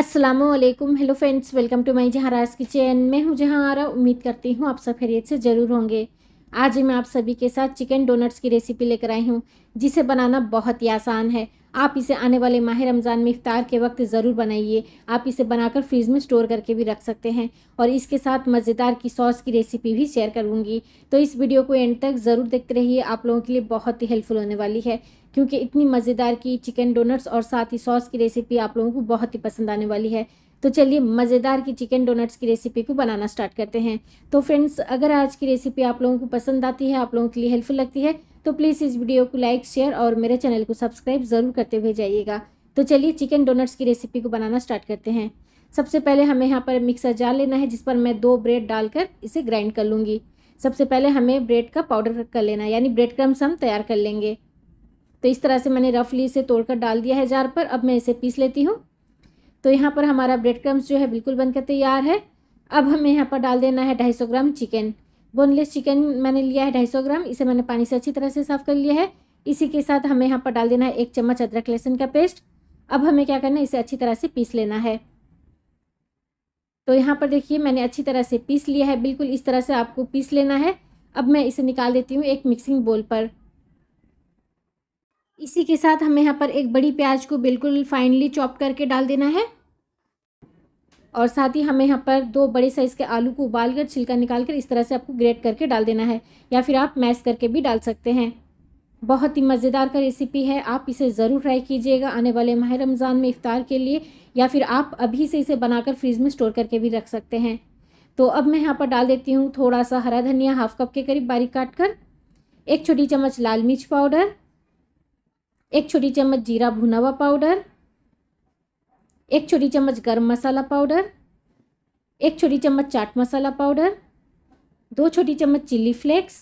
Aslam hello friends welcome to जहाँ जहाराज kitchen मैं जहाँ आ रहा उम्मीद करती हूँ आप सब खैरियत से ज़रूर होंगे आज मैं आप सभी के साथ चिकन डोनट्स की रेसिपी लेकर आई हूँ जिसे बनाना बहुत ही आसान है आप इसे आने वाले माह रमज़ान में इफ़ार के वक्त ज़रूर बनाइए आप इसे बनाकर फ्रिज में स्टोर करके भी रख सकते हैं और इसके साथ मज़ेदार की सॉस की रेसिपी भी शेयर करूँगी तो इस वीडियो को एंड तक ज़रूर देखते रहिए आप लोगों के लिए बहुत ही हेल्पफुल होने वाली है क्योंकि इतनी मज़ेदार की चिकन डोनट्स और साथ ही सॉस की रेसिपी आप लोगों को बहुत ही पसंद आने वाली है तो चलिए मज़ेदार की चिकन डोनट्स की रेसिपी को बनाना स्टार्ट करते हैं तो फ्रेंड्स अगर आज की रेसिपी आप लोगों को पसंद आती है आप लोगों के लिए हेल्पफुल लगती है तो प्लीज़ इस वीडियो को लाइक शेयर और मेरे चैनल को सब्सक्राइब ज़रूर करते हुए जाइएगा तो चलिए चिकन डोनट्स की रेसिपी को बनाना स्टार्ट करते हैं सबसे पहले हमें यहाँ पर मिक्सर जार लेना है जिस पर मैं दो ब्रेड डालकर इसे ग्राइंड कर लूँगी सबसे पहले हमें ब्रेड का पाउडर कर लेना है यानी ब्रेड क्रम्स हम तैयार कर लेंगे तो इस तरह से मैंने रफली इसे तोड़कर डाल दिया है जार पर अब मैं इसे पीस लेती हूँ तो यहाँ पर हमारा ब्रेड क्रम्स जो है बिल्कुल बनकर तैयार है अब हमें यहाँ पर डाल देना है ढाई सौ ग्राम चिकन बोनलेस चिकन मैंने लिया है ढाई सौ ग्राम इसे मैंने पानी से अच्छी तरह से साफ़ कर लिया है इसी के साथ हमें यहाँ पर डाल देना है एक चम्मच अदरक लहसुन का पेस्ट अब हमें क्या करना है इसे अच्छी तरह से पीस लेना है तो यहाँ पर देखिए मैंने अच्छी तरह से पीस लिया है बिल्कुल इस तरह से आपको पीस लेना है अब मैं इसे निकाल देती हूँ एक मिक्सिंग बोल पर इसी के साथ हमें यहाँ पर एक बड़ी प्याज को बिल्कुल फाइनली चॉप करके डाल देना है और साथ ही हमें यहाँ पर दो बड़े साइज़ के आलू को उबाल कर छिलका निकाल कर इस तरह से आपको ग्रेट करके डाल देना है या फिर आप मैश करके भी डाल सकते हैं बहुत ही मज़ेदार का रेसिपी है आप इसे ज़रूर ट्राई कीजिएगा आने वाले माह रमज़ान में इफ़ार के लिए या फिर आप अभी से इसे बनाकर फ्रीज में स्टोर करके भी रख सकते हैं तो अब मैं यहाँ पर डाल देती हूँ थोड़ा सा हरा धनिया हाफ कप के करीब बारीक काट कर एक छोटी चम्मच लाल मिर्च पाउडर एक छोटी चम्मच जीरा भुना हुआ पाउडर एक छोटी चम्मच गर्म मसाला पाउडर एक छोटी चम्मच चाट मसाला पाउडर दो छोटी चम्मच चिल्ली फ्लेक्स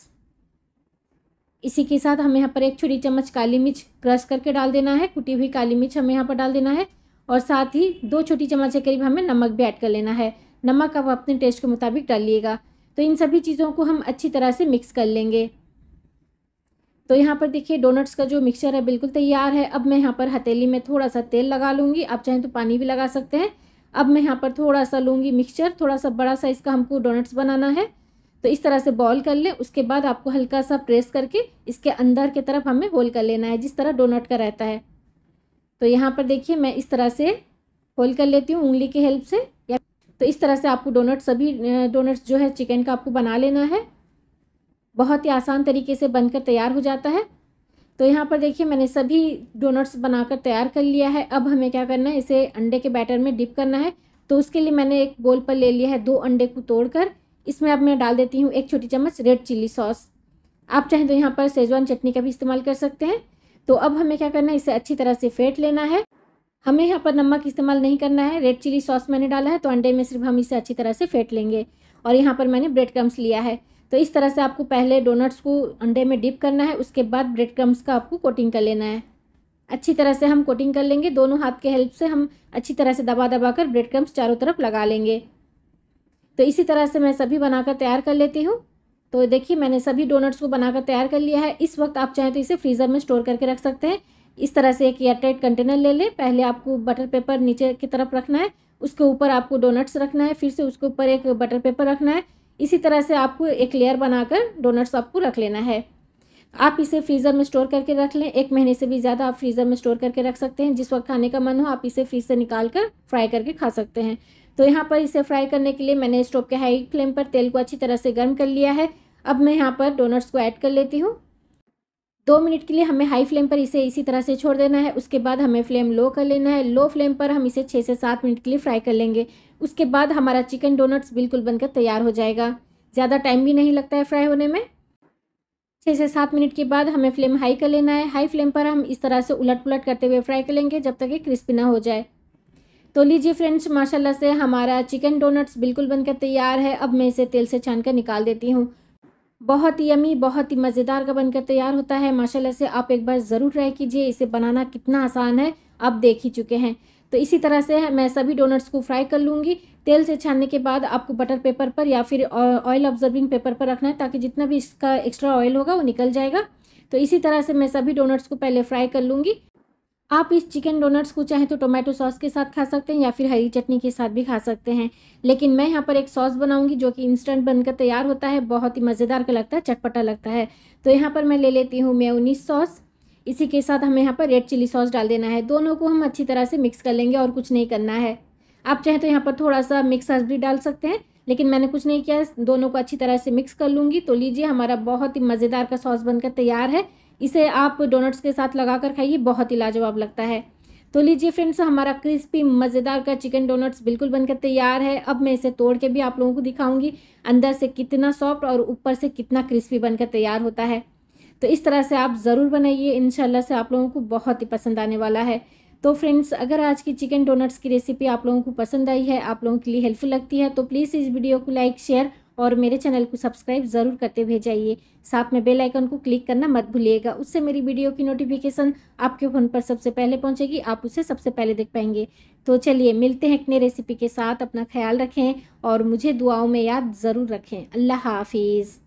इसी के साथ हमें यहाँ पर एक छोटी चम्मच काली मिर्च क्रश करके डाल देना है कुटी हुई काली मिर्च हमें यहाँ पर डाल देना है और साथ ही दो छोटी चम्मच के करीब हमें नमक भी ऐड कर लेना है नमक आप अपने टेस्ट के मुताबिक डालिएगा तो इन सभी चीज़ों को हम अच्छी तरह से मिक्स कर लेंगे तो यहाँ पर देखिए डोनट्स का जो मिक्सचर है बिल्कुल तैयार है अब मैं यहाँ पर हथेली में थोड़ा सा तेल लगा लूँगी आप चाहें तो पानी भी लगा सकते हैं अब मैं यहाँ पर थोड़ा सा लूँगी मिक्सचर थोड़ा सा बड़ा सा इसका हमको डोनट्स बनाना है तो इस तरह से बॉल कर लें उसके बाद आपको हल्का सा प्रेस करके इसके अंदर की तरफ हमें होल कर लेना है जिस तरह डोनट का रहता है तो यहाँ पर देखिए मैं इस तरह से होल कर लेती हूँ उंगली की हेल्प से या तो इस तरह से आपको डोनट सभी डोनट्स जो है चिकन का आपको बना लेना है बहुत ही आसान तरीके से बनकर तैयार हो जाता है तो यहाँ पर देखिए मैंने सभी डोनट्स बनाकर तैयार कर लिया है अब हमें क्या करना है इसे अंडे के बैटर में डिप करना है तो उसके लिए मैंने एक बोल पर ले लिया है दो अंडे को तोड़कर इसमें अब मैं डाल देती हूँ एक छोटी चम्मच रेड चिली सॉस आप चाहें तो यहाँ पर सेजवान चटनी का भी इस्तेमाल कर सकते हैं तो अब हमें क्या करना है इसे अच्छी तरह से फेंट लेना है हमें यहाँ पर नमक इस्तेमाल नहीं करना है रेड चिली सॉस मैंने डाला है तो अंडे में सिर्फ हम इसे अच्छी तरह से फेंट लेंगे और यहाँ पर मैंने ब्रेड क्रम्स लिया है तो इस तरह से आपको पहले डोनट्स को अंडे में डिप करना है उसके बाद ब्रेड क्रम्स का आपको कोटिंग कर लेना है अच्छी तरह से हम कोटिंग कर लेंगे दोनों हाथ के हेल्प से हम अच्छी तरह से दबा दबा कर ब्रेड क्रम्स चारों तरफ लगा लेंगे तो इसी तरह से मैं सभी बनाकर तैयार कर लेती हूँ तो देखिए मैंने सभी डोनट्स को बनाकर तैयार कर लिया है इस वक्त आप चाहें तो इसे फ्रीज़र में स्टोर करके रख सकते हैं इस तरह से एक एयरटाइट कंटेनर ले लें पहले आपको बटर पेपर नीचे की तरफ रखना है उसके ऊपर आपको डोनट्स रखना है फिर से उसके ऊपर एक बटर पेपर रखना है इसी तरह से आपको एक लेयर बनाकर डोनट्स आपको रख लेना है आप इसे फ्रीज़र में स्टोर करके रख लें एक महीने से भी ज़्यादा आप फ्रीज़र में स्टोर करके रख सकते हैं जिस वक्त खाने का मन हो आप इसे फ्रीज से निकाल कर फ्राई करके खा सकते हैं तो यहाँ पर इसे फ्राई करने के लिए मैंने स्टोव के हाई फ्लेम पर तेल को अच्छी तरह से गर्म कर लिया है अब मैं यहाँ पर डोनट्स को ऐड कर लेती हूँ दो मिनट के लिए हमें हाई फ्लेम पर इसे इसी तरह से छोड़ देना है उसके बाद हमें फ्लेम लो कर लेना है लो फ्लेम पर हम इसे छः से सात मिनट के लिए फ्राई कर लेंगे उसके बाद हमारा चिकन डोनट्स बिल्कुल बनकर तैयार हो जाएगा ज़्यादा टाइम भी नहीं लगता है फ्राई होने में छः से सात मिनट के बाद हमें फ्लेम हाई कर लेना है हाई फ्लेम पर हम इस तरह से उलट पुलट करते हुए फ्राई कर लेंगे जब तक ये क्रिस्पी ना हो जाए तो लीजिए फ्रेंड्स माशाल्लाह से हमारा चिकन डोनट्स बिल्कुल बनकर तैयार है अब मैं इसे तेल से छान कर निकाल देती हूँ बहुत ही यमी बहुत ही मज़ेदार का बनकर तैयार होता है माशाल्लाह से आप एक बार ज़रूर ट्राई कीजिए इसे बनाना कितना आसान है आप देख ही चुके हैं तो इसी तरह से मैं सभी डोनट्स को फ्राई कर लूँगी तेल से छानने के बाद आपको बटर पेपर पर या फिर ऑयल ऑब्जर्विंग पेपर पर रखना है ताकि जितना भी इसका एक्स्ट्रा ऑयल होगा वो निकल जाएगा तो इसी तरह से मैं सभी डोनट्स को पहले फ्राई कर लूँगी आप इस चिकन डोनट्स को चाहें तो टोमेटो सॉस के साथ खा सकते हैं या फिर हरी चटनी के साथ भी खा सकते हैं लेकिन मैं यहाँ पर एक सॉस बनाऊंगी जो कि इंस्टेंट बनकर तैयार होता है बहुत ही मज़ेदार का लगता है चटपटा लगता है तो यहाँ पर मैं ले लेती हूँ मेयोनीज सॉस इसी के साथ हमें यहाँ पर रेड चिली सॉस डाल देना है दोनों को हम अच्छी तरह से मिक्स कर लेंगे और कुछ नहीं करना है आप चाहें तो यहाँ पर थोड़ा सा मिक्स सॉस भी डाल सकते हैं लेकिन मैंने कुछ नहीं किया दोनों को अच्छी तरह से मिक्स कर लूँगी तो लीजिए हमारा बहुत ही मज़ेदार का सॉस बनकर तैयार है इसे आप डोनट्स के साथ लगा कर खाइए बहुत ही लाजवाब लगता है तो लीजिए फ्रेंड्स हमारा क्रिस्पी मज़ेदार का चिकन डोनट्स बिल्कुल बनकर तैयार है अब मैं इसे तोड़ के भी आप लोगों को दिखाऊंगी अंदर से कितना सॉफ्ट और ऊपर से कितना क्रिस्पी बनकर तैयार होता है तो इस तरह से आप ज़रूर बनाइए इन से आप लोगों को बहुत ही पसंद आने वाला है तो फ्रेंड्स अगर आज की चिकन डोनट्स की रेसिपी आप लोगों को पसंद आई है आप लोगों के लिए हेल्पफुल लगती है तो प्लीज़ इस वीडियो को लाइक शेयर और मेरे चैनल को सब्सक्राइब ज़रूर करते हुए जाइए साथ में बेल आइकन को क्लिक करना मत भूलिएगा उससे मेरी वीडियो की नोटिफिकेशन आपके फ़ोन पर सबसे पहले पहुंचेगी आप उसे सबसे पहले देख पाएंगे तो चलिए मिलते हैं अपने रेसिपी के साथ अपना ख्याल रखें और मुझे दुआओं में याद ज़रूर रखें अल्लाह हाफिज़